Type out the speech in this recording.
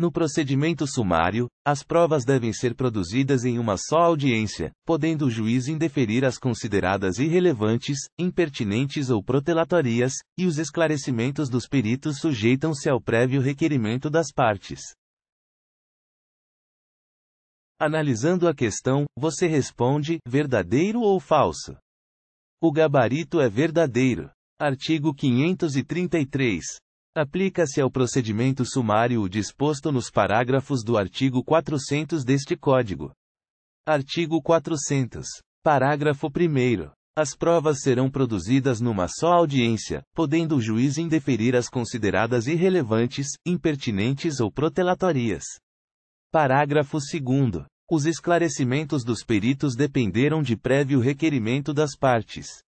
No procedimento sumário, as provas devem ser produzidas em uma só audiência, podendo o juiz indeferir as consideradas irrelevantes, impertinentes ou protelatórias, e os esclarecimentos dos peritos sujeitam-se ao prévio requerimento das partes. Analisando a questão, você responde: verdadeiro ou falso? O gabarito é verdadeiro. Artigo 533 aplica-se ao procedimento sumário o disposto nos parágrafos do artigo 400 deste Código. Artigo 400. Parágrafo 1. As provas serão produzidas numa só audiência, podendo o juiz indeferir as consideradas irrelevantes, impertinentes ou protelatórias. Parágrafo 2. Os esclarecimentos dos peritos dependerão de prévio requerimento das partes.